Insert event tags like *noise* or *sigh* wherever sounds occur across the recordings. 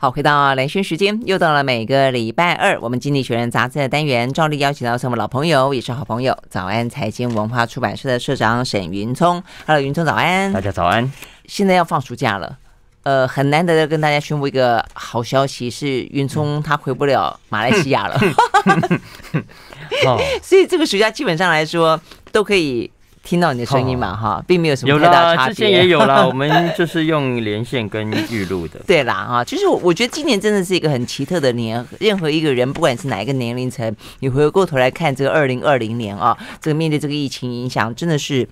好，回到雷讯时间，又到了每个礼拜二，我们《经济学人》杂志的单元，照例邀请到是我们老朋友，也是好朋友，早安财经文化出版社的社长沈云聪。Hello，云聪早安，大家早安。现在要放暑假了，呃，很难得的跟大家宣布一个好消息是，云聪他回不了马来西亚了，*laughs* *laughs* 所以这个暑假基本上来说都可以。听到你的声音嘛，哈，并没有什么太大差别。之前也有啦，*laughs* 我们就是用连线跟预录的。对啦，哈，其实我我觉得今年真的是一个很奇特的年，任何一个人，不管是哪一个年龄层，你回过头来看这个二零二零年啊，这个面对这个疫情影响，真的是。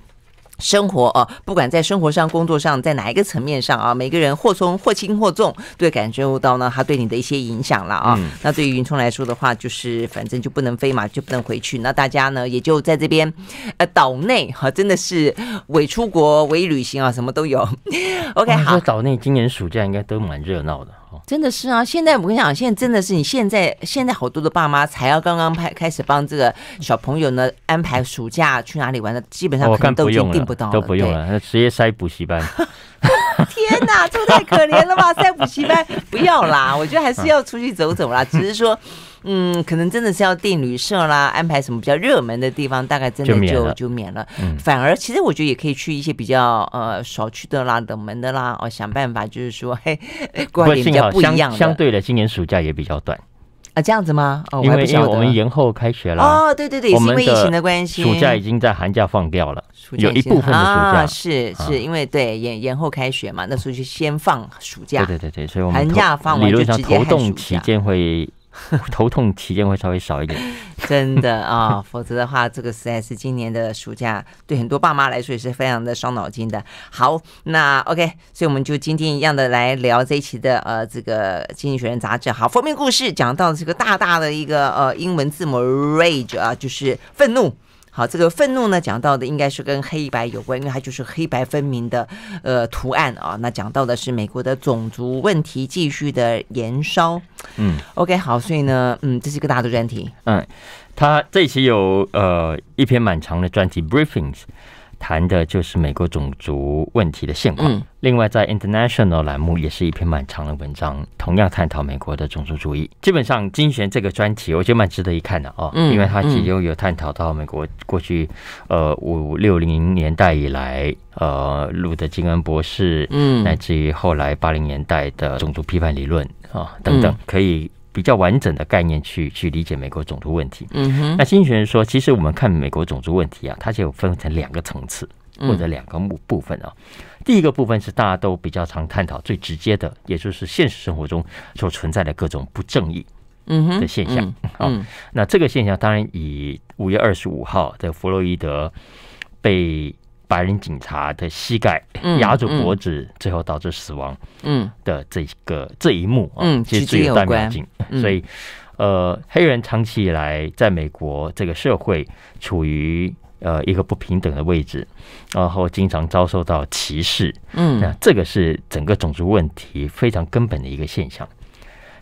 生活啊，不管在生活上、工作上，在哪一个层面上啊，每个人或重或轻或重，都感受到呢，他对你的一些影响了啊。那对于云聪来说的话，就是反正就不能飞嘛，就不能回去。那大家呢，也就在这边，呃，岛内哈，真的是伪出国、伪旅行啊，什么都有。*laughs* OK，好，岛内今年暑假应该都蛮热闹的。真的是啊！现在我跟你讲，现在真的是你现在现在好多的爸妈才要刚刚开开始帮这个小朋友呢安排暑假去哪里玩的，基本上可能都已经订不到，都不用了，直接塞补习班。天哪，这太可怜了吧！塞补习班不要啦，我觉得还是要出去走走啦，*laughs* 只是说。嗯，可能真的是要订旅社啦，安排什么比较热门的地方，大概真的就就免了。反而其实我觉得也可以去一些比较呃少去的啦、冷门的啦，哦，想办法就是说，哎，*laughs* 过比较不一样相相对的，今年暑假也比较短啊，这样子吗？因为我们延后开学了哦，对对对，也是因为疫情的关系，暑假已经在寒假放掉了，有一部分的暑假是是因为对延延后开学嘛，那时候就先放暑假，对对对对，所以我们寒假放，完就直接寒假期间会。*laughs* 头痛体验会稍微少一点，*laughs* 真的啊，*laughs* 否则的话，这个实在是今年的暑假对很多爸妈来说也是非常的伤脑筋的。好，那 OK，所以我们就今天一样的来聊这一期的呃这个《经济学人》杂志。好，封面故事讲到这个大大的一个呃英文字母 rage 啊，就是愤怒。好，这个愤怒呢，讲到的应该是跟黑白有关，因为它就是黑白分明的呃图案啊。那讲到的是美国的种族问题继续的延烧。嗯，OK，好，所以呢，嗯，这是一个大的专题。嗯，他这一期有呃一篇蛮长的专题 briefings。谈的就是美国种族问题的现况。嗯，另外在 International 栏目也是一篇蛮长的文章，同样探讨美国的种族主义。基本上精选这个专题，我觉得蛮值得一看的哦，因为它其又有探讨到美国过去呃五六零年代以来呃录德金恩博士，嗯，乃至于后来八零年代的种族批判理论啊等等，可以。比较完整的概念去去理解美国种族问题。嗯哼，那经济学人说，其实我们看美国种族问题啊，它就分成两个层次或者两个部部分啊。第一个部分是大家都比较常探讨、最直接的，也就是现实生活中所存在的各种不正义，嗯哼的现象。嗯，那这个现象当然以五月二十五号的弗洛伊德被。白人警察的膝盖压住脖子，最后导致死亡。嗯，的这个这一幕啊，其实最有代表性所以，呃，黑人长期以来在美国这个社会处于呃一个不平等的位置，然后经常遭受到歧视。嗯，那这个是整个种族问题非常根本的一个现象。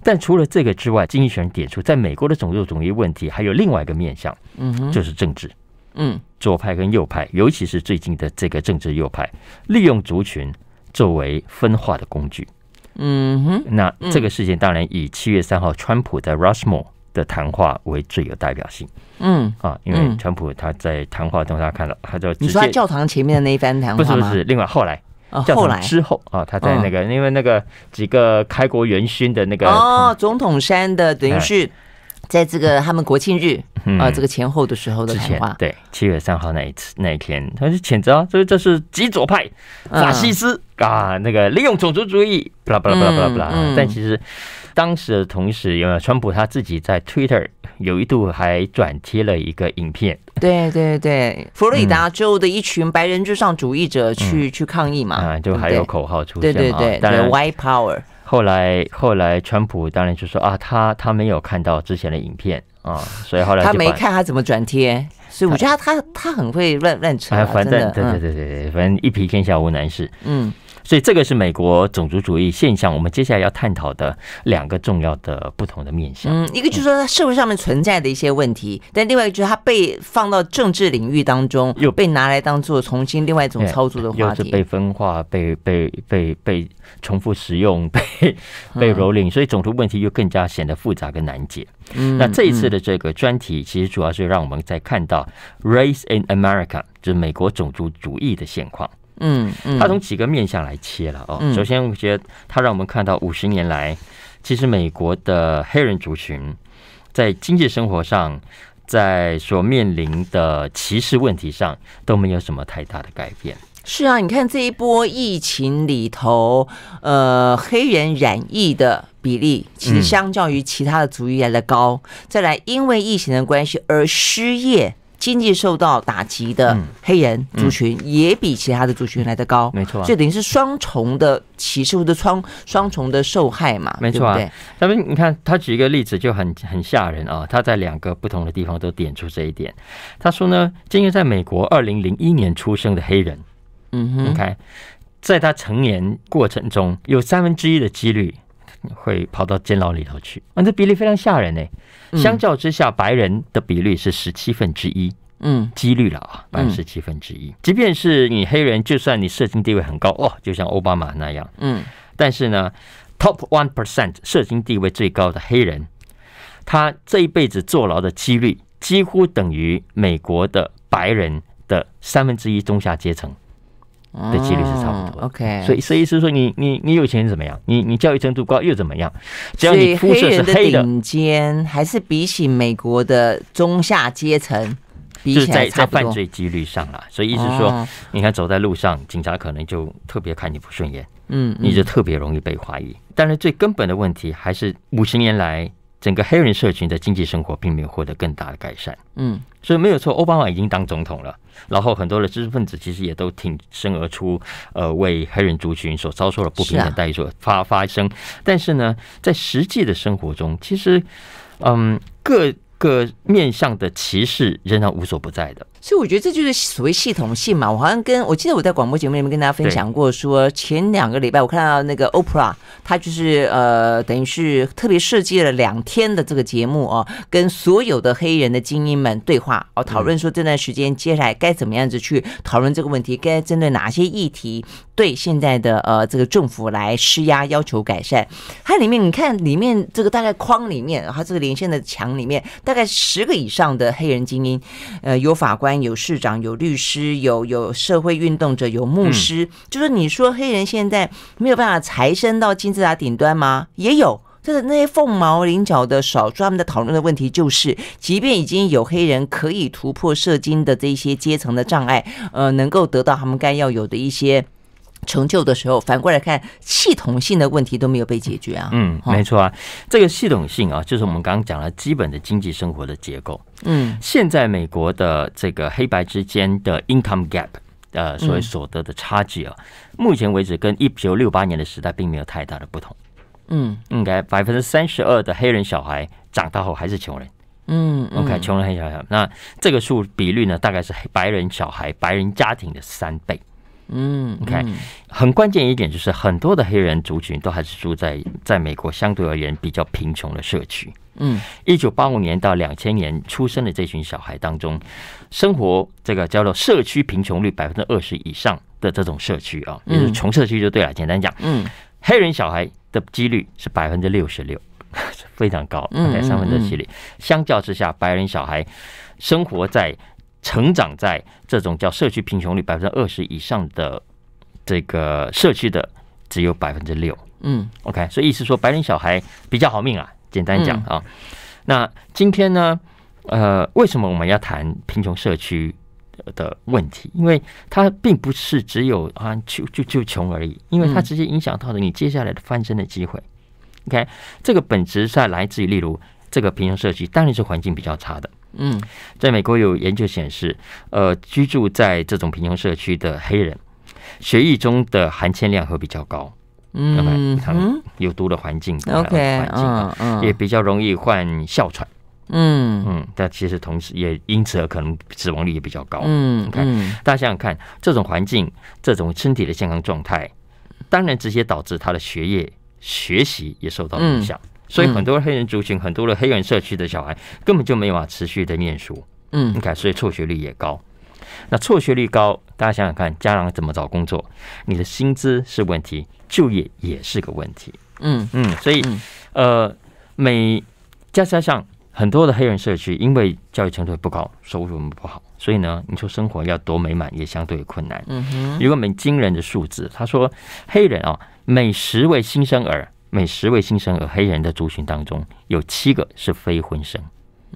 但除了这个之外，经济学人点出，在美国的种族主义问题还有另外一个面向，嗯，就是政治。嗯，左派跟右派，尤其是最近的这个政治右派，利用族群作为分化的工具。嗯哼，那这个事情当然以七月三号川普在 r u s h m o r e 的谈话为最有代表性。嗯啊，因为川普他在谈话中，大家看到他就你说教堂前面的那一番谈话不是，不是另外后来，后来之后啊，他在那个因为那个几个开国元勋的那个哦，总统山的等于是。在这个他们国庆日啊，这个前后的时候的谈话，对七月三号那一次那一天，他是谴责啊，以这是极左派、法西斯啊，那个利用种族主义，不啦不啦不啦不啦不啦。但其实当时的同时，有川普他自己在 Twitter 有一度还转贴了一个影片，对对对，佛罗里达州的一群白人至上主义者去去抗议嘛，啊，就还有口号出现对对对对，White Power。后来，后来，川普当然就说啊，他他没有看到之前的影片啊，*laughs* 所以后来他没看，他怎么转贴？所以我觉得他他很会乱乱扯。哎，反正对对对对对，反正一皮天下无难事，嗯。所以这个是美国种族主义现象，我们接下来要探讨的两个重要的不同的面向。嗯，一个就是说社会上面存在的一些问题，但另外一个就是它被放到政治领域当中，又被拿来当做重新另外一种操作的话题。又是被分化、被被被被重复使用、*laughs* 被被蹂躏，所以种族问题又更加显得复杂跟难解。嗯，那这一次的这个专题其实主要是让我们在看到 race in America，就是美国种族主义的现况。嗯嗯，他从几个面向来切了哦。首先，我觉得他让我们看到五十年来，其实美国的黑人族群在经济生活上，在所面临的歧视问题上都没有什么太大的改变。是啊，你看这一波疫情里头，呃，黑人染疫的比例其实相较于其他的族裔来的高。再来，因为疫情的关系而失业。经济受到打击的黑人族群也比其他的族群来的高，没错，就等于是双重的歧视或者双双重的受害嘛，没错。对咱们你看他举一个例子就很很吓人啊，他在两个不同的地方都点出这一点。他说呢，今年在美国二零零一年出生的黑人，嗯哼，OK，在他成年过程中有三分之一的几率。会跑到监牢里头去，啊，这比例非常吓人呢。相较之下，白人的比率是十七分之一，嗯，几率了啊，百分之十七分之一。即便是你黑人，就算你社经地位很高，哦，就像奥巴马那样，嗯，但是呢，top one percent 社经地位最高的黑人，他这一辈子坐牢的几率，几乎等于美国的白人的三分之一中下阶层。的几率是差不多，OK。所以，所以是说，你你你有钱怎么样？你你教育程度高又怎么样？只要你肤色是黑的顶尖还是比起美国的中下阶层比起在在犯罪几率上了，所以意思说，你看走在路上，警察可能就特别看你不顺眼，嗯，你就特别容易被怀疑。但是最根本的问题还是五十年来。整个黑人社群的经济生活并没有获得更大的改善，嗯，所以没有错，奥巴马已经当总统了，然后很多的知识分子其实也都挺身而出，呃，为黑人族群所遭受的不平等待遇所发发声，但是呢，在实际的生活中，其实，嗯，各。个面向的歧视仍然无所不在的，所以我觉得这就是所谓系统性嘛。我好像跟我记得我在广播节目里面跟大家分享过，说前两个礼拜我看到那个 Oprah，他就是呃，等于是特别设计了两天的这个节目啊，跟所有的黑人的精英们对话哦，讨论说这段时间接下来该怎么样子去讨论这个问题，该针对哪些议题。对现在的呃这个政府来施压，要求改善。它里面你看里面这个大概框里面，它这个连线的墙里面，大概十个以上的黑人精英，呃，有法官，有市长，有律师，有有社会运动者，有牧师。就是你说黑人现在没有办法财升到金字塔顶端吗？也有，就是那些凤毛麟角的少数。他们在讨论的问题就是，即便已经有黑人可以突破射精的这些阶层的障碍，呃，能够得到他们该要有的一些。成就的时候，反过来看，系统性的问题都没有被解决啊。嗯，没错啊，这个系统性啊，就是我们刚刚讲了基本的经济生活的结构。嗯，现在美国的这个黑白之间的 income gap，呃，所谓所得的差距啊，目前为止跟一九六八年的时代并没有太大的不同。嗯，应该百分之三十二的黑人小孩长大后还是穷人。嗯，OK，穷人黑小孩，那这个数比率呢，大概是白人小孩、白人家庭的三倍。嗯，OK，很关键一点就是，很多的黑人族群都还是住在在美国相对而言比较贫穷的社区。嗯，一九八五年到两千年出生的这群小孩当中，生活这个叫做社区贫穷率百分之二十以上的这种社区啊，也就是穷社区就对了。简单讲，嗯，黑人小孩的几率是百分之六十六，*laughs* 非常高，大概三分之七率。相较之下，白人小孩生活在成长在这种叫社区贫穷率百分之二十以上的这个社区的只有百分之六。嗯，OK，所以意思说，白人小孩比较好命啊。简单讲啊，那今天呢，呃，为什么我们要谈贫穷社区的问题？因为它并不是只有啊，就就就穷而已，因为它直接影响到了你接下来的翻身的机会。OK，这个本质在来自于，例如这个贫穷社区当然是环境比较差的。嗯，在美国有研究显示，呃，居住在这种贫穷社区的黑人，血液中的含铅量会比较高，嗯，有毒的环境，OK，环境也比较容易患哮喘，嗯嗯，但其实同时也因此而可能死亡率也比较高，嗯嗯，大家想想看，这种环境，这种身体的健康状态，当然直接导致他的学业学习也受到影响。所以很多黑人族群，很多的黑人社区的小孩根本就没有啊持续的念书，嗯，你看，所以辍学率也高。那辍学率高，大家想想看，家长怎么找工作？你的薪资是问题，就业也是个问题。嗯嗯，所以呃，每加上上很多的黑人社区，因为教育程度不高，收入不好，所以呢，你说生活要多美满也相对困难。嗯哼，有个很惊人的数字，他说黑人啊，每十位新生儿。每十位新生儿黑人的族群当中，有七个是非婚生。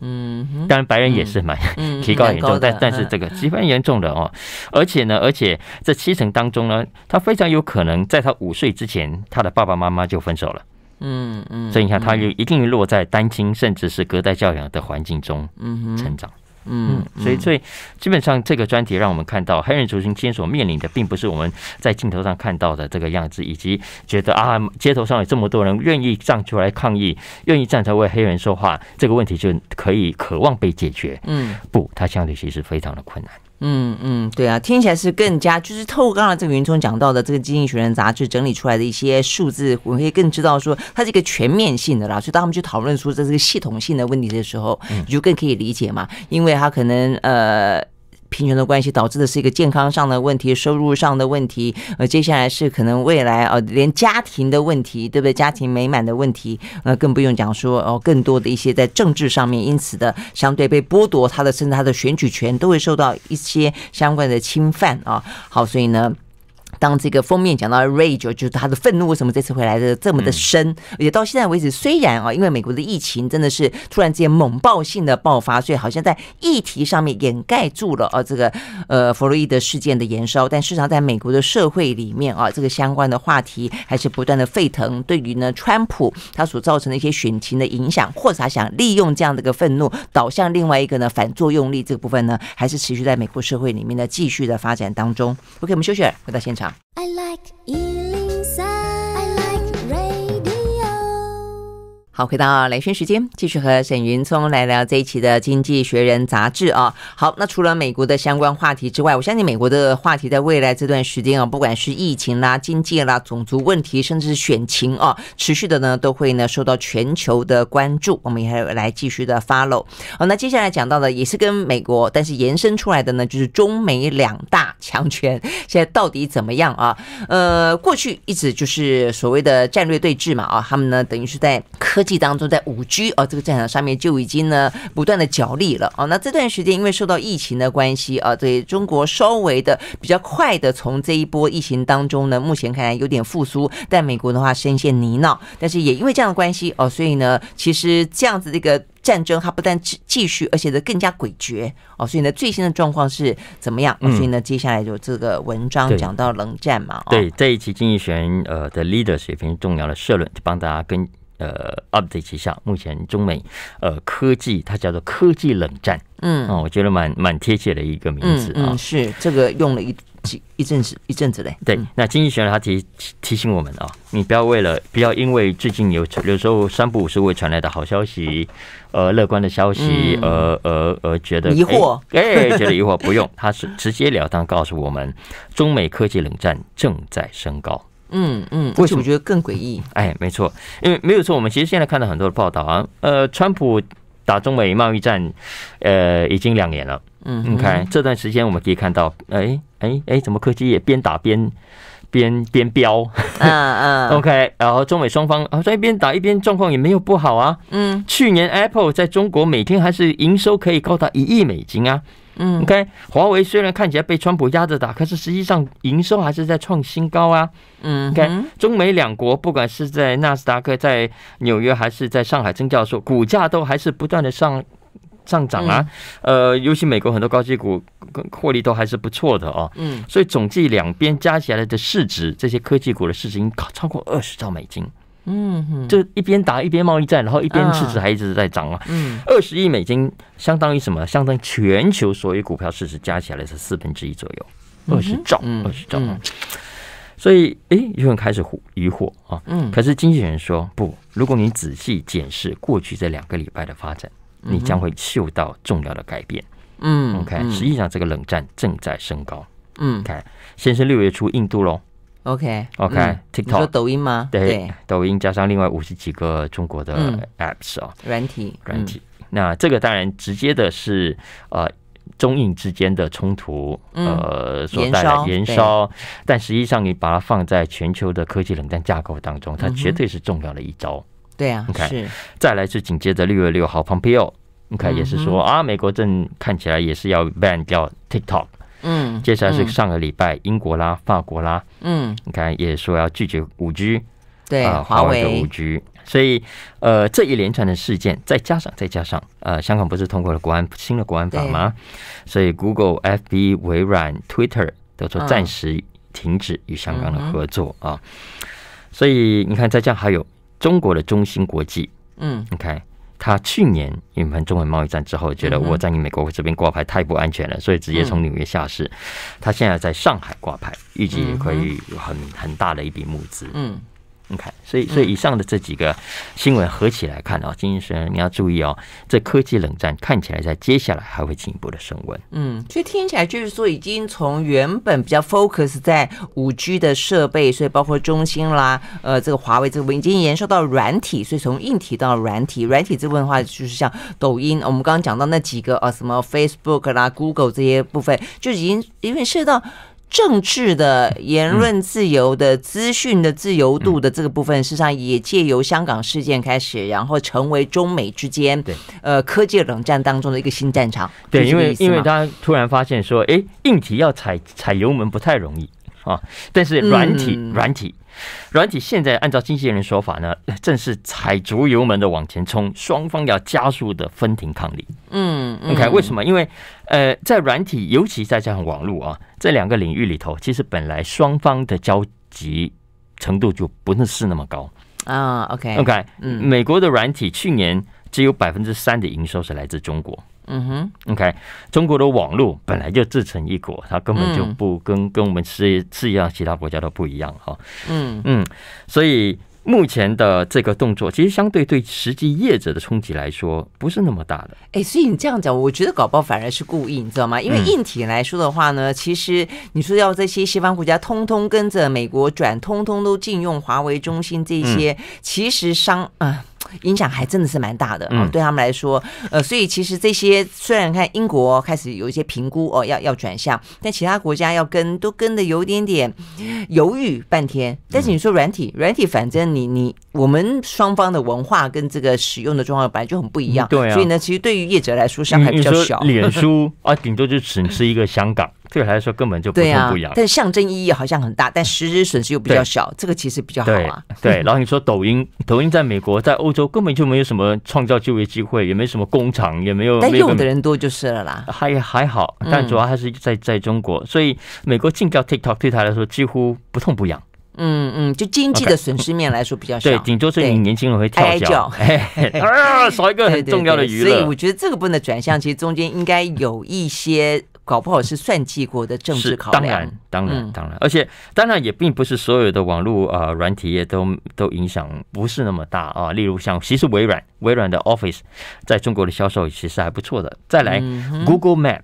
嗯，当然白人也是蛮 *laughs* 提高严重，但但是这个十分严重的哦。而且呢，而且这七成当中呢，他非常有可能在他五岁之前，他的爸爸妈妈就分手了。嗯嗯，所以你看，他就一定落在单亲甚至是隔代教养的环境中成长。嗯，所以所以基本上这个专题让我们看到黑人族群今天所面临的，并不是我们在镜头上看到的这个样子，以及觉得啊，街头上有这么多人愿意站出来抗议，愿意站来为黑人说话，这个问题就可以渴望被解决。嗯，不，它相对其实非常的困难。嗯嗯，对啊，听起来是更加就是透过刚才这个云聪讲到的这个《经济学人》杂志整理出来的一些数字，我们可以更知道说它是一个全面性的啦。所以当他们去讨论说这是个系统性的问题的时候，你就更可以理解嘛，因为他可能呃。贫穷的关系导致的是一个健康上的问题，收入上的问题，呃，接下来是可能未来啊，连家庭的问题，对不对？家庭美满的问题，呃，更不用讲说哦，更多的一些在政治上面，因此的相对被剥夺他的，甚至他的选举权都会受到一些相关的侵犯啊。好，所以呢。当这个封面讲到 rage，就是他的愤怒，为什么这次会来的这么的深？而且到现在为止，虽然啊，因为美国的疫情真的是突然之间猛暴性的爆发，所以好像在议题上面掩盖住了啊这个呃弗洛伊德事件的延烧。但事实上，在美国的社会里面啊，这个相关的话题还是不断的沸腾。对于呢，川普他所造成的一些选情的影响，或者他想利用这样的一个愤怒导向另外一个呢反作用力这个部分呢，还是持续在美国社会里面呢继续的发展当中。OK，我们休息，回到现场。I like eating. 好，回到来轩时间，继续和沈云聪来聊这一期的《经济学人》杂志啊。好，那除了美国的相关话题之外，我相信美国的话题在未来这段时间啊，不管是疫情啦、经济啦、种族问题，甚至是选情啊，持续的呢，都会呢受到全球的关注。我们还要来继续的 follow。好，那接下来讲到的也是跟美国，但是延伸出来的呢，就是中美两大强权现在到底怎么样啊？呃，过去一直就是所谓的战略对峙嘛啊，他们呢等于是在科。当中在五 G 啊这个战场上面就已经呢不断的角力了哦。那这段时间因为受到疫情的关系啊对中国稍微的比较快的从这一波疫情当中呢目前看来有点复苏，但美国的话深陷泥淖，但是也因为这样的关系哦，所以呢其实这样子这个战争它不但继续，而且呢更加诡谲哦，所以呢最新的状况是怎么样？所以呢接下来就这个文章讲到冷战嘛？对这一期经济选呃的 leader 水平重要的社论就帮大家跟。呃，update 旗下，目前中美呃科技，它叫做科技冷战，嗯啊，我觉得蛮蛮贴切的一个名字啊，是这个用了一几一阵子一阵子嘞。对，那经济学家他提提醒我们啊，你不要为了不要因为最近有有时候三不五时会传来的好消息，呃，乐观的消息，而而而觉得疑惑，哎，觉得疑惑，不用，他是直截了当告诉我们，中美科技冷战正在升高。嗯嗯，为什么觉得更诡异？哎，没错，因为没有错。我们其实现在看到很多的报道啊，呃，川普打中美贸易战，呃，已经两年了。嗯，OK，这段时间我们可以看到，哎哎哎，怎么科技也边打边边边飙？嗯嗯，*laughs* OK，然后中美双方啊，在一边打一边，状况也没有不好啊。嗯，去年 Apple 在中国每天还是营收可以高达一亿美金啊。嗯，OK，华为虽然看起来被川普压着打，可是实际上营收还是在创新高啊。嗯，o k 中美两国，不管是在纳斯达克、在纽约还是在上海，曾教授股价都还是不断的上上涨啊。呃，尤其美国很多高级股跟获利都还是不错的哦。嗯，所以总计两边加起来的市值，这些科技股的市值已经超过二十兆美金。嗯，就一边打一边贸易战，然后一边市值还一直在涨啊。嗯，二十亿美金相当于什么？相当于全球所有股票市值加起来是四分之一左右，二十兆，二十兆。所以，哎，有人开始疑惑啊。嗯，可是经纪人说不，如果你仔细检视过去这两个礼拜的发展，你将会嗅到重要的改变。嗯，o k 实际上这个冷战正在升高。嗯，看，先是六月初印度咯。OK，OK，TikTok，你抖音吗？对，抖音加上另外五十几个中国的 Apps 哦，软体，软体。那这个当然直接的是呃中印之间的冲突，呃，所带来延烧，但实际上你把它放在全球的科技冷战架构当中，它绝对是重要的一招。对啊，你看，再来是紧接着六月六号，Pompeo，你看也是说啊，美国正看起来也是要 ban 掉 TikTok。嗯，接下来是上个礼拜，英国啦、法国啦，嗯，你看也说要拒绝五 G，对啊，华为的五 G，所以呃，这一连串的事件，再加上再加上呃，香港不是通过了国安新的国安法吗？所以 Google、FB、微软、Twitter 都说暂时停止与香港的合作啊。所以你看，再加上还有中国的中芯国际，嗯，你看。他去年引发中美贸易战之后，觉得我在你美国这边挂牌太不安全了，所以直接从纽约下市。他现在在上海挂牌，预计可以有很很大的一笔募资。嗯。你看，所以所以以上的这几个新闻合起来看啊，金医生，你要注意哦，这科技冷战看起来在接下来还会进一步的升温。嗯，所以听起来就是说，已经从原本比较 focus 在五 G 的设备，所以包括中兴啦，呃，这个华为这个已经延伸到软体，所以从硬体到软体，软体这部分的话，就是像抖音，我们刚刚讲到那几个啊，什么 Facebook 啦、Google 这些部分，就已经因为涉及到。政治的言论自由的资讯的自由度的这个部分，事实上也借由香港事件开始，然后成为中美之间对呃科技冷战当中的一个新战场。对，因为因为他突然发现说，哎，硬体要踩踩油门不太容易啊，但是软体软体。软体现在按照经纪人说法呢，正是踩足油门的往前冲，双方要加速的分庭抗礼。嗯，OK，为什么？因为呃，在软体，尤其再加上网络啊这两个领域里头，其实本来双方的交集程度就不是那么高啊。OK，OK，嗯，美国的软体去年只有百分之三的营收是来自中国。嗯哼，OK，中国的网络本来就自成一国，它根本就不跟跟我们是世一样，其他国家都不一样哈。嗯嗯，所以目前的这个动作，其实相对对实际业者的冲击来说，不是那么大的。哎，所以你这样讲，我觉得搞不好反而是故意，你知道吗？因为硬体来说的话呢，其实你说要这些西方国家通通跟着美国转，通通都禁用华为、中兴这些，其实商啊。影响还真的是蛮大的，对他们来说，呃，所以其实这些虽然看英国开始有一些评估哦，要要转向，但其他国家要跟都跟的有点点犹豫半天。但是你说软体，软体反正你你我们双方的文化跟这个使用的状况本来就很不一样，对啊，所以呢，其实对于业者来说伤害比较小。脸书啊，顶多就只是一个香港。对他来说，根本就不痛不痒，但是象征意义好像很大，但实质损失又比较小，这个其实比较好啊。对，然后你说抖音，抖音在美国、在欧洲根本就没有什么创造就业机会，也没什么工厂，也没有，但用的人多就是了啦。还还好，但主要还是在在中国，所以美国禁掉 TikTok 对他来说几乎不痛不痒。嗯嗯，就经济的损失面来说比较小，顶多是你年轻人会跳脚，*laughs* 少一个很重要的娱乐。所以我觉得这个不能转向，其实中间应该有一些。搞不好是算计过的政治考量。当然，当然，当然，而且当然也并不是所有的网络啊软体业都都影响不是那么大啊。例如像其实微软，微软的 Office 在中国的销售其实还不错的。再来 Google Map。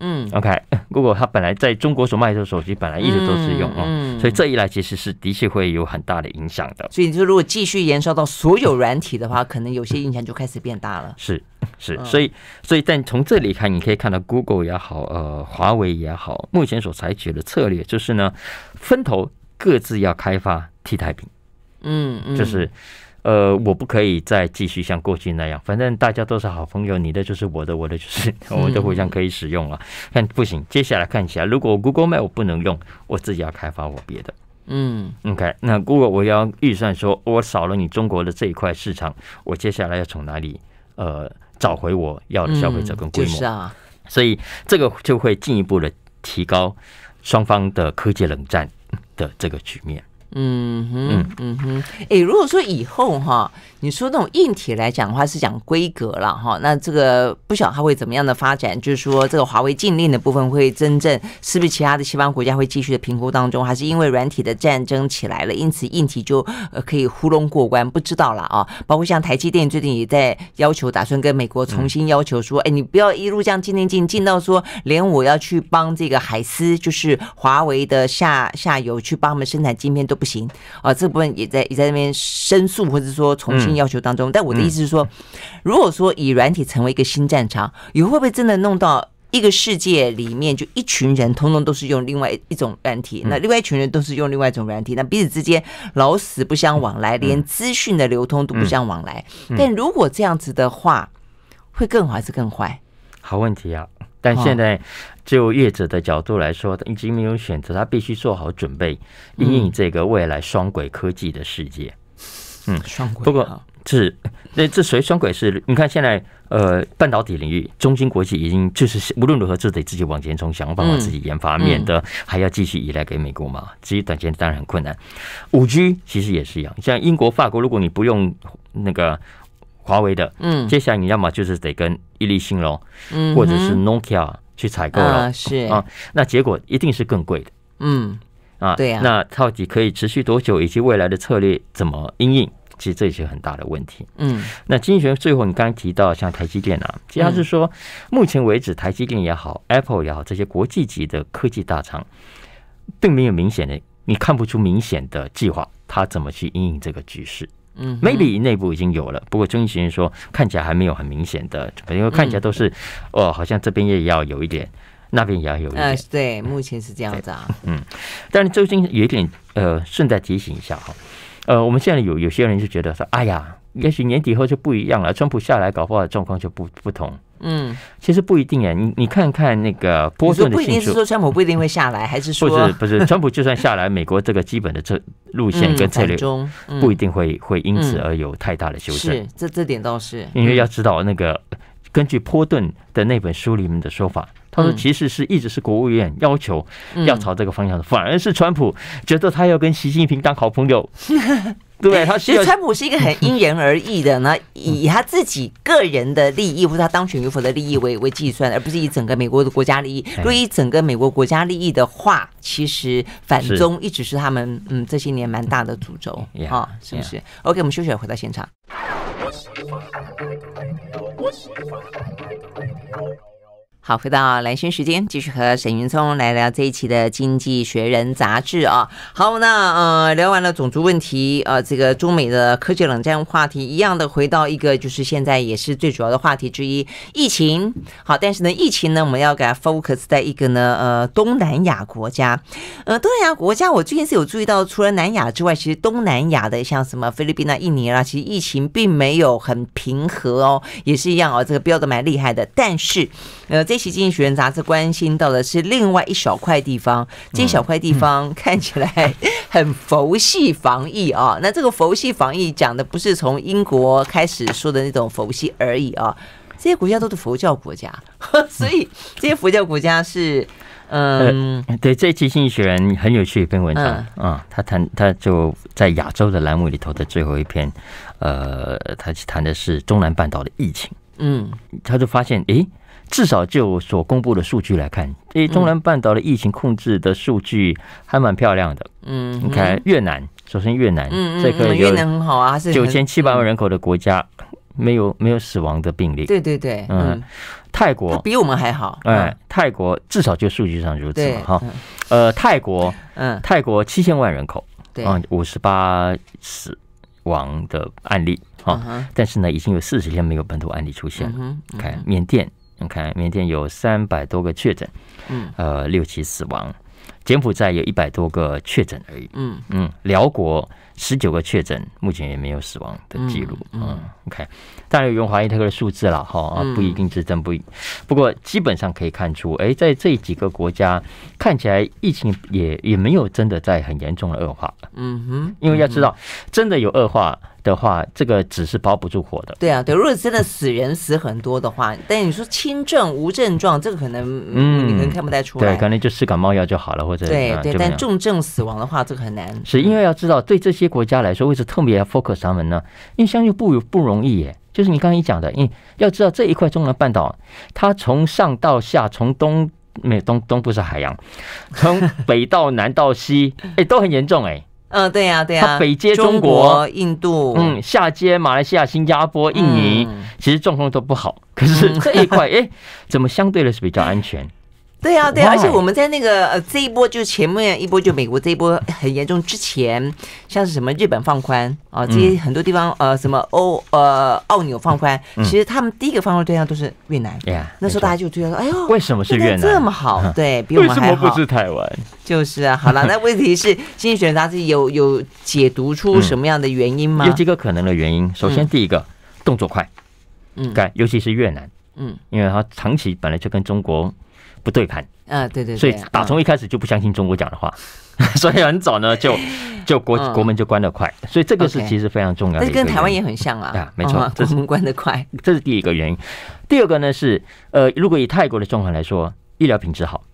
嗯，OK，Google *laughs* 它本来在中国所卖的手机，本来一直都是用嗯、所以这一来其实是的确会有很大的影响的。所以你说，如果继续延烧到所有软体的话，可能有些影响就开始变大了。是是，所以所以但从这里看，你可以看到 Google 也好，呃，华为也好，目前所采取的策略就是呢，分头各自要开发替代品。嗯，就是。呃，我不可以再继续像过去那样，反正大家都是好朋友，你的就是我的，我的就是 *laughs* 我的互相可以使用了。但不行，接下来看起来，如果 Google Map 我不能用，我自己要开发我别的。嗯，OK，那 Google 我要预算说，我少了你中国的这一块市场，我接下来要从哪里呃找回我要的消费者跟规模啊？所以这个就会进一步的提高双方的科技冷战的这个局面。嗯哼嗯哼，哎，如果说以后哈，你说那种硬体来讲的话是讲规格了哈，那这个不晓得它会怎么样的发展，就是说这个华为禁令的部分会真正是不是其他的西方国家会继续的评估当中，还是因为软体的战争起来了，因此硬体就可以糊弄过关，不知道了啊。包括像台积电最近也在要求，打算跟美国重新要求说，哎，你不要一路这样禁令禁禁到说，连我要去帮这个海思，就是华为的下下游去帮我们生产晶片都。不行啊！这部分也在也在那边申诉，或者说重新要求当中。但我的意思是说，如果说以软体成为一个新战场，你会不会真的弄到一个世界里面，就一群人通通都是用另外一种软体，那另外一群人都是用另外一种软体，那彼此之间老死不相往来，连资讯的流通都不相往来？但如果这样子的话，会更好还是更坏？好问题啊！但现在，就业者的角度来说，已经没有选择，他必须做好准备，应应这个未来双轨科技的世界。嗯，双轨。不过，这那这所双轨是，你看现在，呃，半导体领域，中芯国际已经就是无论如何就得自己往前冲，想办法自己研发，免得还要继续依赖给美国嘛。至于短钱，当然很困难。五 G 其实也是一样，像英国、法国，如果你不用那个。华为的，嗯，接下来你要么就是得跟伊利、兴隆，嗯，或者是 Nokia 去采购了，啊，是啊，那结果一定是更贵的，嗯，啊，对呀，那到底可以持续多久，以及未来的策略怎么应应，其实这也是很大的问题，嗯，那金学最后你刚刚提到像台积电啊，其实是说目前为止台积电也好，Apple 也好，这些国际级的科技大厂，并没有明显的，你看不出明显的计划，他怎么去应应这个局势。嗯，maybe 内部已经有了，不过钟义群说看起来还没有很明显的，因为看起来都是哦，好像这边也要有一点，那边也要有一点，嗯，对，目前是这样子啊，嗯，但是最近有一点呃，顺带提醒一下哈，呃，我们现在有有些人就觉得说，哎呀，也许年底后就不一样了，川普下来搞不好状况就不不同。嗯，其实不一定哎，你你看看那个波顿的不一定是说川普不一定会下来，还是说不是不是，川普就算下来，美国这个基本的这路线跟策略不一定会会因此而有太大的修正，这这点倒是，因为要知道那个根据波顿的那本书里面的说法。他说：“其实是一直是国务院要求要朝这个方向的，反而是川普觉得他要跟习近平当好朋友，*laughs* 对他其实川普是一个很因人而异的，那以他自己个人的利益，或者他当选与否的利益为为计算，而不是以整个美国的国家利益。如果以整个美国国家利益的话，其实反中一直是他们嗯这些年蛮大的诅咒，哈，是不是？OK，我们休息，回到现场。好，回到蓝轩时间，继续和沈云聪来聊这一期的《经济学人》杂志啊。好，那呃，聊完了种族问题，呃，这个中美的科技冷战话题一样的，回到一个就是现在也是最主要的话题之一，疫情。好，但是呢，疫情呢，我们要给它 focus 在一个呢，呃，东南亚国家。呃，东南亚国家，我最近是有注意到，除了南亚之外，其实东南亚的，像什么菲律宾啊、印尼啊，其实疫情并没有很平和哦，也是一样哦，这个标的蛮厉害的。但是，呃，这这期《经济学人》杂志关心到的是另外一小块地方，这一小块地方看起来 *laughs* 很佛系防疫啊。那这个佛系防疫讲的不是从英国开始说的那种佛系而已啊，这些国家都是佛教国家，*laughs* 所以这些佛教国家是嗯，对，这期《经济学人》很有趣一篇文章啊，他谈他就在亚洲的栏目里头的最后一篇，呃，他谈的是中南半岛的疫情，嗯，他就发现诶。至少就所公布的数据来看，对中南半岛的疫情控制的数据还蛮漂亮的。嗯，你看越南，首先越南这个越南很好啊，是九千七百万人口的国家，没有没有死亡的病例。对对对，嗯，泰国比我们还好。哎，泰国至少就数据上如此嘛哈。呃，泰国，嗯，泰国七千万人口，对，五十八死亡的案例哈。但是呢，已经有四十天没有本土案例出现了。看缅甸。你看，明天有三百多个确诊，嗯，呃，六起死亡。柬埔寨有一百多个确诊而已，嗯嗯，辽国十九个确诊，目前也没有死亡的记录，嗯，OK，当然有怀疑他的数字了哈，啊不一定，不一，不过基本上可以看出，哎，在这几个国家看起来疫情也也没有真的在很严重的恶化，嗯哼，因为要知道真的有恶化的话，这个纸是包不住火的，对啊，对，如果真的死人死很多的话，但你说轻症、无症状，这个可能嗯，你可能看不太出来，对，可能就吃感冒药就好了或。对对，但重症死亡的话，这个很难。是因为要知道，对这些国家来说，为什么特别要 focus 他们呢？因为相信不不容易耶。就是你刚刚讲的，因为要知道这一块中南半岛，它从上到下，从东没东东部是海洋，*laughs* 从北到南到西，*laughs* 哎，都很严重哎。嗯，对呀，对呀。它北接中国、印度，嗯，下接马来西亚、新加坡、印尼，其实状况都不好。可是这一块，*laughs* 哎，怎么相对来是比较安全？对啊，对，而且我们在那个呃这一波，就是前面一波，就美国这一波很严重之前，像是什么日本放宽啊，这些很多地方呃，什么欧呃奥纽放宽，其实他们第一个放宽对象都是越南。那时候大家就觉得说，哎呦，为什么是越南这么好？对，比我们还好。不是台湾？就是啊。好了，*laughs* 那问题是经济选择自己有有解读出什么样的原因吗？有几个可能的原因。首先，第一个动作快，嗯，尤其是越南，嗯，因为它长期本来就跟中国。不对盘，啊，对对，所以打从一开始就不相信中国讲的话，*laughs* 所以很早呢就就国国门就关得快，所以这个是其实非常重要。这跟台湾也很像啊，对，没错，国门关得快，这是第一个原因。第二个呢是，呃，如果以泰国的状况来说，医疗品质好。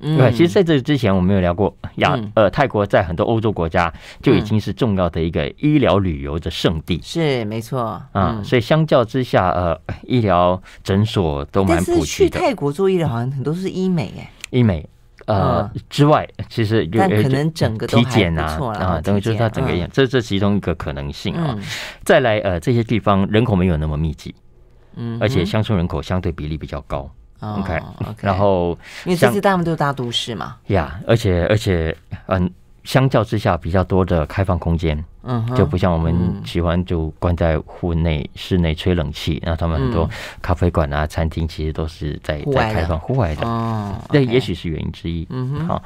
对，其实在这之前，我们有聊过亚呃泰国，在很多欧洲国家就已经是重要的一个医疗旅游的圣地。是没错，啊，所以相较之下，呃，医疗诊所都蛮普及的。去泰国做医疗，好像很多是医美哎。医美呃之外，其实就可能整个体检啊啊，等于就是它整个这这其中一个可能性。啊。再来呃，这些地方人口没有那么密集，嗯，而且乡村人口相对比例比较高。OK，然后因为这次大部分都是大都市嘛，呀，而且而且嗯，相较之下比较多的开放空间，嗯，就不像我们喜欢就关在户内室内吹冷气，然后他们很多咖啡馆啊、餐厅其实都是在在开放户外的哦，那也许是原因之一。嗯，好，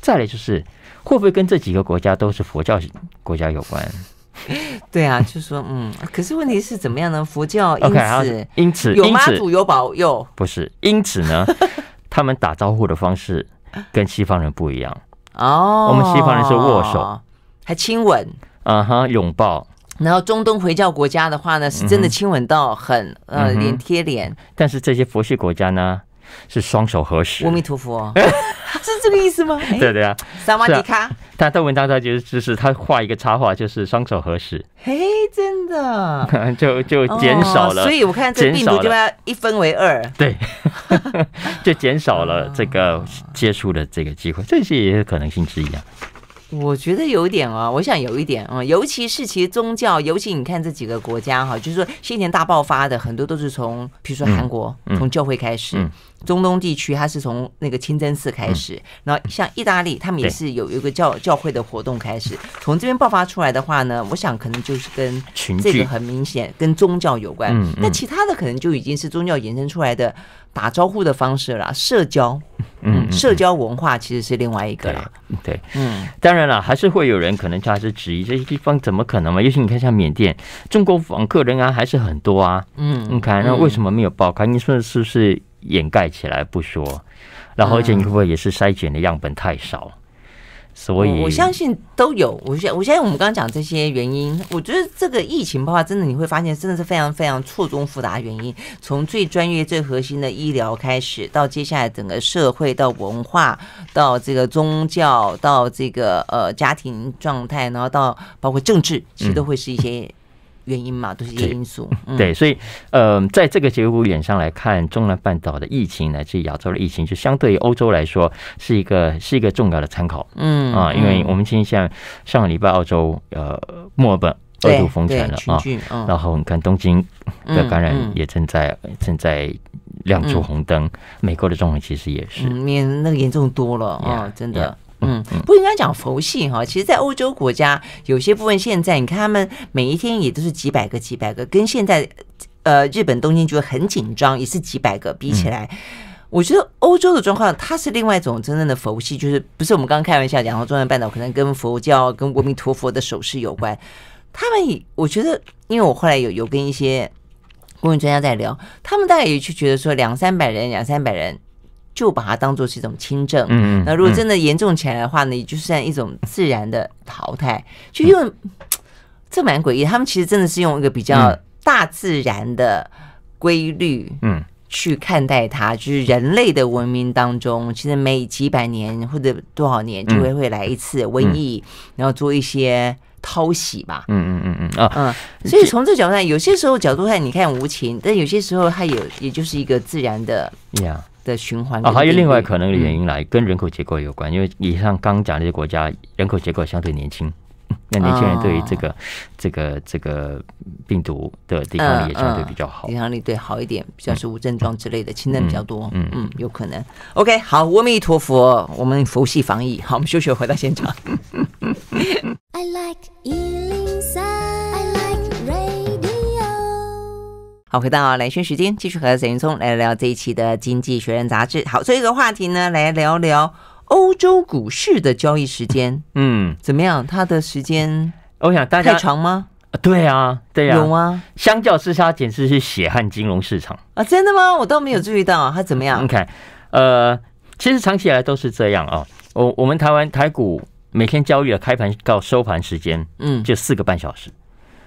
再来就是会不会跟这几个国家都是佛教国家有关？*laughs* 对啊，就说嗯，可是问题是怎么样呢？佛教因此因此有妈祖有保佑，不是因此呢，*laughs* 他们打招呼的方式跟西方人不一样哦。我们西方人是握手，还亲吻，啊哈拥抱。然后中东回教国家的话呢，是真的亲吻到很呃脸贴脸。但是这些佛系国家呢？是双手合十，阿弥陀佛，*laughs* 是这个意思吗？*laughs* 对对啊，萨瓦迪卡。但邓文章他就是，就是他画一个插画，就是双手合十。嘿，真的，*laughs* 就就减少了。所以我看这病毒就要一分为二，对，就减少了这个接触的这个机会，这些也有可能性之一啊。我觉得有点啊，我想有一点啊，尤其是其实宗教，尤其你看这几个国家哈，就是说先前大爆发的很多都是从，比如说韩国从教会开始。中东地区，它是从那个清真寺开始，然后像意大利，他们也是有一个教教会的活动开始。从这边爆发出来的话呢，我想可能就是跟这个很明显跟宗教有关。那其他的可能就已经是宗教衍生出来的打招呼的方式了，社交，嗯，社交文化其实是另外一个了。对，嗯，当然了，还是会有人可能就是质疑这些地方怎么可能嘛？尤其你看像缅甸，中国访客仍然还是很多啊。嗯，你看那为什么没有爆开？你说是不是？掩盖起来不说，然后而且会不会也是筛选的样本太少？所以我相信都有。我现我相信我们刚刚讲这些原因，我觉得这个疫情爆发真的你会发现真的是非常非常错综复杂原因。从最专业最核心的医疗开始，到接下来整个社会、到文化、到这个宗教、到这个呃家庭状态，然后到包括政治，其实都会是一些。原因嘛，都是一因素。对，所以，呃，在这个节骨眼上来看，中南半岛的疫情乃至亚洲的疫情，就相对于欧洲来说，是一个是一个重要的参考。嗯啊，因为我们今天像上个礼拜，澳洲呃墨尔本二度封城了啊，然后你看东京的感染也正在正在亮出红灯，美国的状况其实也是严那个严重多了啊，真的。嗯，不应该讲佛系哈。其实，在欧洲国家有些部分，现在你看他们每一天也都是几百个、几百个，跟现在呃日本东京就很紧张，也是几百个比起来，我觉得欧洲的状况它是另外一种真正的佛系，就是不是我们刚刚开玩笑讲，说中南半岛可能跟佛教、跟阿弥陀佛的手势有关。他们我觉得，因为我后来有有跟一些公问专家在聊，他们大概也去觉得说两三百人，两三百人。就把它当做是一种清嗯。那如果真的严重起来的话呢，也就算一种自然的淘汰。就因为这蛮诡异，他们其实真的是用一个比较大自然的规律，嗯，去看待它。就是人类的文明当中，其实每几百年或者多少年就会会来一次瘟疫，然后做一些偷洗吧。嗯嗯嗯嗯啊嗯。所以从这角度看，有些时候角度看，你看无情，但有些时候它有，也就是一个自然的呀。的循环啊，还有另外可能的原因来，跟人口结构有关。因为以上刚讲那些国家人口结构相对年轻，*laughs* 那年轻人对于这个、这个、这个病毒的抵抗力也相对比较好，抵抗力对好一点，比较是无症状之类的轻症比较多，嗯，嗯，有可能。OK，好，阿弥陀佛，我们佛系防疫。好，我们休学回到现场。好，回到雷军时间，继续和沈云聪来聊这一期的《经济学人》杂志。好，所以这个话题呢，来聊聊欧洲股市的交易时间。嗯，怎么样？它的时间，我想大家太长吗？对啊，对啊，有啊。相较之下，简直是血汗金融市场啊！真的吗？我倒没有注意到它怎么样。OK，呃，其实长期以来都是这样哦。我我们台湾台股每天交易的开盘到收盘时间，嗯，就四个半小时。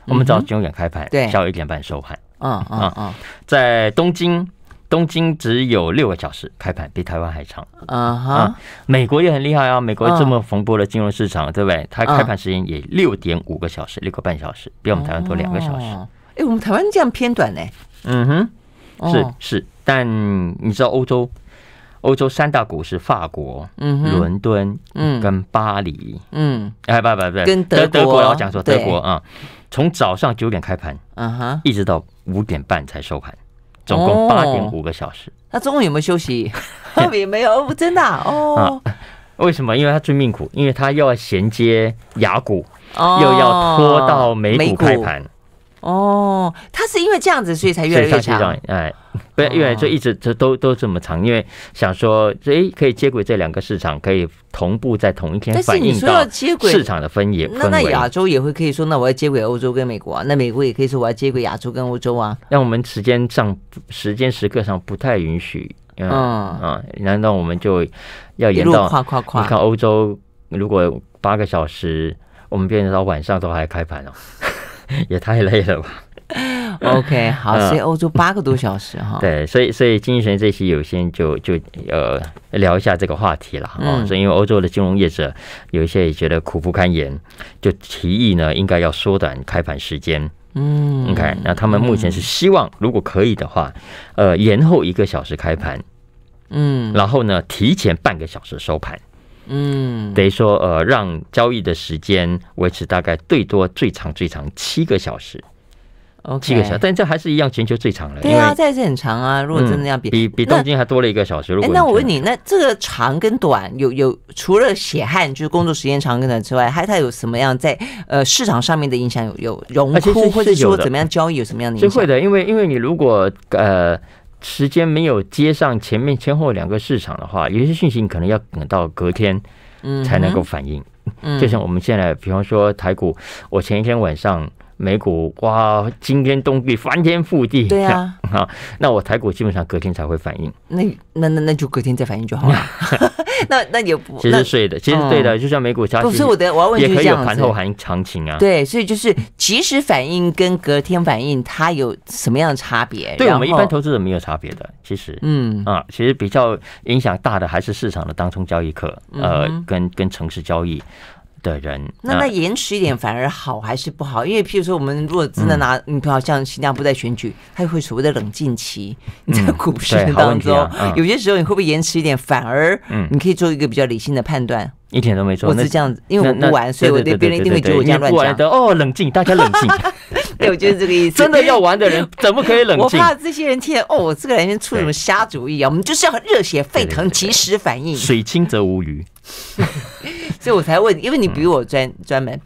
我们早九点开盘，对，下午一点半收盘。嗯啊啊，在东京，东京只有六个小时开盘，比台湾还长啊哈！美国也很厉害啊，美国这么蓬勃的金融市场，对不对？它开盘时间也六点五个小时，六个半小时，比我们台湾多两个小时。哎，我们台湾这样偏短呢。嗯哼，是是，但你知道欧洲，欧洲三大股是法国、嗯伦敦、嗯跟巴黎，嗯哎，不不不，跟德德国，我讲说德国啊。从早上九点开盘，嗯哼，一直到五点半才收盘，总共八点五个小时。他中午有没有休息？也 *laughs* 没有，真的哦。为什么？因为他最命苦，因为他又要衔接雅股，又要拖到美股开盘。哦，他是因为这样子，所以才越来越长，哎，对，因为就一直都都这么长，因为想说，哎，可以接轨这两个市场，可以同步在同一天反映到市场的分野。那那亚洲也会可以说，那我要接轨欧洲跟美国啊，那美国也可以说我要接轨亚洲跟欧洲啊。那我们时间上时间时刻上不太允许，嗯啊，难道我们就要延到跨跨跨？你看欧洲如果八个小时，我们变成到晚上都还开盘了。也太累了吧？*laughs* OK，好，所以欧洲八个多小时哈。对，所以所以，金旋这期有些就就呃聊一下这个话题了啊。所以，因为欧洲的金融业者有一些也觉得苦不堪言，就提议呢，应该要缩短开盘时间。嗯，OK，那他们目前是希望如果可以的话，呃，延后一个小时开盘。嗯，然后呢，提前半个小时收盘。嗯，等于说，呃，让交易的时间维持大概最多最长最长七个小时，OK，七个小时，但这还是一样全球最长了。对啊，还是很长啊！如果真的要比，比比东京还多了一个小时。哎，那我问你，那这个长跟短，有有除了血汗就是工作时间长跟短之外，还它有什么样在呃市场上面的影响？有有融枯，或者说怎么样交易有什么样的？影响？会的，因为因为你如果呃。时间没有接上前面前后两个市场的话，有些讯息你可能要等到隔天，才能够反应。嗯，就像我们现在，比方说台股，我前一天晚上。美股哇，惊天动地，翻天覆地。对啊，*laughs* 啊，那我台股基本上隔天才会反应。那那那那就隔天再反应就好了。*laughs* 那那也不，其实是对的，其实对的，就像美股它。所以我的我要问，也可以有盘含行情啊。对，所以就是即时反应跟隔天反应，它有什么样的差别？对我们一般投资者没有差别的，其实，嗯啊，其实比较影响大的还是市场的当冲交易客，呃，跟跟城市交易。的人，那那延迟一点反而好还是不好？因为譬如说，我们如果真的拿，你好像新加坡在选举，它会所谓的冷静期，你 *laughs* 在股市当中，有些时候你会不会延迟一点，反而你可以做一个比较理性的判断？一点都没错，我是这样子，因为我们玩，所以我对别人一定会觉得我这样乱讲的。哦，冷静，大家冷静。*laughs* 对，我就是这个意思。真的要玩的人怎么可以冷静？*laughs* 我怕这些人听了，哦，我这个男人出什么瞎主意啊？我们就是要热血沸腾，及时反应。水清则无鱼，*laughs* 所以我才问，因为你比我专专门，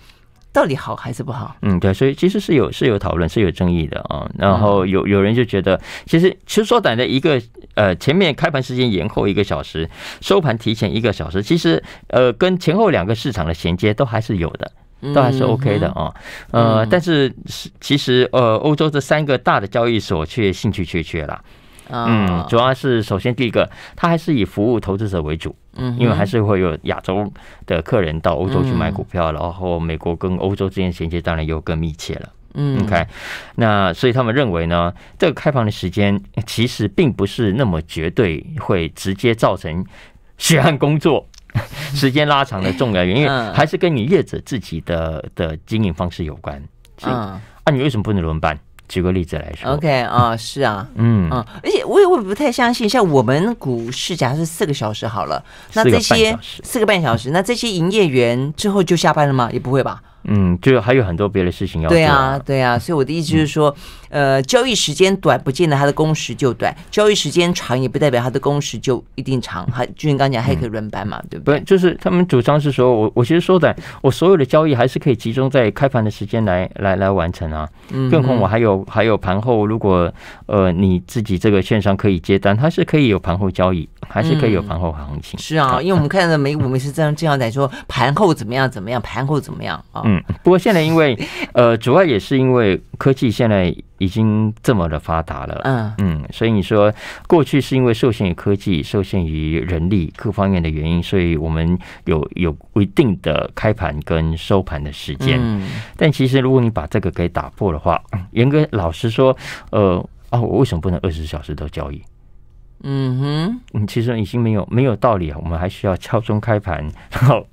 到底好还是不好？嗯，对，所以其实是有是有讨论，是有争议的啊。然后有有人就觉得，其实其实缩短的一个呃，前面开盘时间延后一个小时，收盘提前一个小时，其实呃，跟前后两个市场的衔接都还是有的。都还是 OK 的哦，呃，但是其实呃，欧洲这三个大的交易所却兴趣缺缺了。嗯，主要是首先第一个，它还是以服务投资者为主，嗯，因为还是会有亚洲的客人到欧洲去买股票，然后美国跟欧洲之间衔接当然又更密切了。嗯，OK，那所以他们认为呢，这个开放的时间其实并不是那么绝对会直接造成血汗工作。*laughs* 时间拉长的重要原因，还是跟你业者自己的的经营方式有关。啊，那你为什么不能轮班？举个例子来说，OK 啊，是啊，嗯嗯，而且我也我也不太相信，像我们股市，假设四个小时好了，那这些四个半小时，那这些营业员之后就下班了吗？也不会吧？嗯，就还有很多别的事情要做。对啊，对啊，所以我的意思就是说。呃，交易时间短不见得它的工时就短，交易时间长也不代表它的工时就一定长。还就像刚讲，还可以轮班嘛，对不对？就是他们主张是说我，我其实说的，我所有的交易还是可以集中在开盘的时间来来来完成啊。嗯，更何况我还有还有盘后，如果呃你自己这个线上可以接单，它是可以有盘后交易，还是可以有盘后行情？是啊，因为我们看到每我们是这样这样在说盘后怎么样怎么样，盘后怎么样啊？嗯，不过现在因为呃，主要也是因为科技现在。已经这么的发达了，嗯嗯，所以你说过去是因为受限于科技、受限于人力各方面的原因，所以我们有有一定的开盘跟收盘的时间。但其实如果你把这个给打破的话，严格老实说，呃啊，我为什么不能二十四小时都交易？嗯哼，嗯，其实已经没有没有道理我们还需要敲钟开盘，然后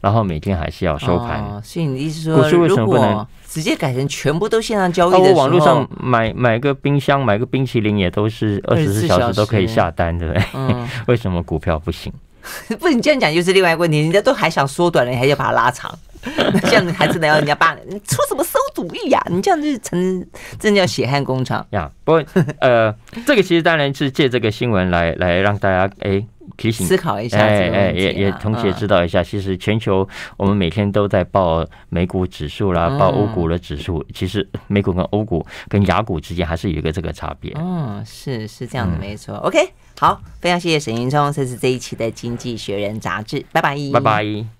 然后每天还是要收盘。所以你意思说，股市为什么不能直接改成全部都线上交易的？我网络上买买个冰箱，买个冰淇淋也都是二十四小时都可以下单，对不对？*laughs* 为什么股票不行？*laughs* 不，你这样讲就是另外一个问题。人家都还想缩短，你还要把它拉长，*laughs* 那这样子还真的要人家办。你出什么馊主意呀？你这样子成，真的叫血汗工厂呀。不过呃，这个其实当然是借这个新闻来来让大家哎提醒思考一下，哎哎也也同时也知道一下，其实全球我们每天都在报美股指数啦，报欧股的指数，其实美股跟欧股跟雅股之间还是有一个这个差别。嗯，是是这样的，没错。OK。好，非常谢谢沈云聪，这是这一期的《经济学人》杂志，拜拜，拜拜。